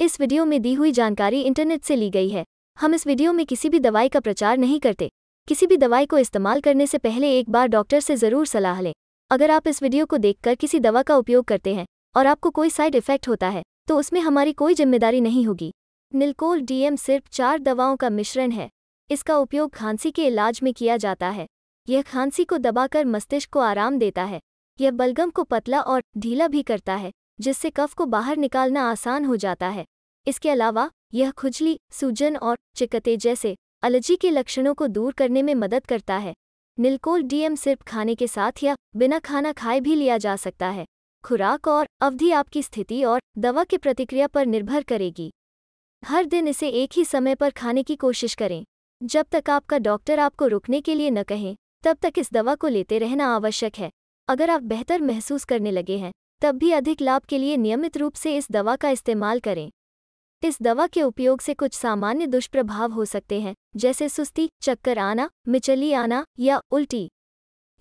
इस वीडियो में दी हुई जानकारी इंटरनेट से ली गई है हम इस वीडियो में किसी भी दवाई का प्रचार नहीं करते किसी भी दवाई को इस्तेमाल करने से पहले एक बार डॉक्टर से ज़रूर सलाह लें अगर आप इस वीडियो को देखकर किसी दवा का उपयोग करते हैं और आपको कोई साइड इफेक्ट होता है तो उसमें हमारी कोई जिम्मेदारी नहीं होगी निलकोल डीएम सिर्फ चार दवाओं का मिश्रण है इसका उपयोग खांसी के इलाज में किया जाता है यह खांसी को दबाकर मस्तिष्क को आराम देता है यह बलगम को पतला और ढीला भी करता है जिससे कफ को बाहर निकालना आसान हो जाता है इसके अलावा यह खुजली सूजन और चिकते जैसे अलर्जी के लक्षणों को दूर करने में मदद करता है निलकोल डीएम सिर्फ खाने के साथ या बिना खाना खाए भी लिया जा सकता है खुराक और अवधि आपकी स्थिति और दवा की प्रतिक्रिया पर निर्भर करेगी हर दिन इसे एक ही समय पर खाने की कोशिश करें जब तक आपका डॉक्टर आपको रुकने के लिए न कहें तब तक इस दवा को लेते रहना आवश्यक है अगर आप बेहतर महसूस करने लगे हैं तब भी अधिक लाभ के लिए नियमित रूप से इस दवा का इस्तेमाल करें इस दवा के उपयोग से कुछ सामान्य दुष्प्रभाव हो सकते हैं जैसे सुस्ती चक्कर आना मिचली आना या उल्टी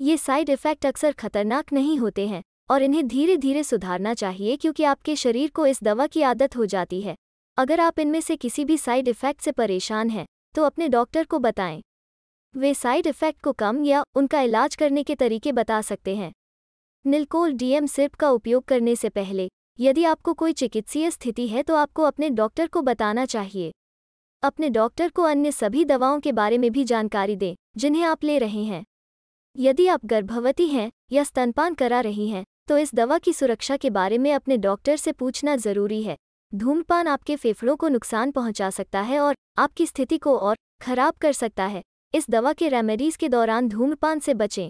ये साइड इफ़ेक्ट अक्सर खतरनाक नहीं होते हैं और इन्हें धीरे धीरे सुधारना चाहिए क्योंकि आपके शरीर को इस दवा की आदत हो जाती है अगर आप इनमें से किसी भी साइड इफ़ेक्ट से परेशान हैं तो अपने डॉक्टर को बताएं वे साइड इफ़ेक्ट को कम या उनका इलाज करने के तरीके बता सकते हैं निलकोल डीएम सिर्प का उपयोग करने से पहले यदि आपको कोई चिकित्सीय स्थिति है तो आपको अपने डॉक्टर को बताना चाहिए अपने डॉक्टर को अन्य सभी दवाओं के बारे में भी जानकारी दें जिन्हें आप ले रहे हैं यदि आप गर्भवती हैं या स्तनपान करा रही हैं तो इस दवा की सुरक्षा के बारे में अपने डॉक्टर से पूछना जरूरी है धूमपान आपके फेफड़ों को नुकसान पहुंचा सकता है और आपकी स्थिति को और खराब कर सकता है इस दवा के रेमेडीज के दौरान धूमपान से बचें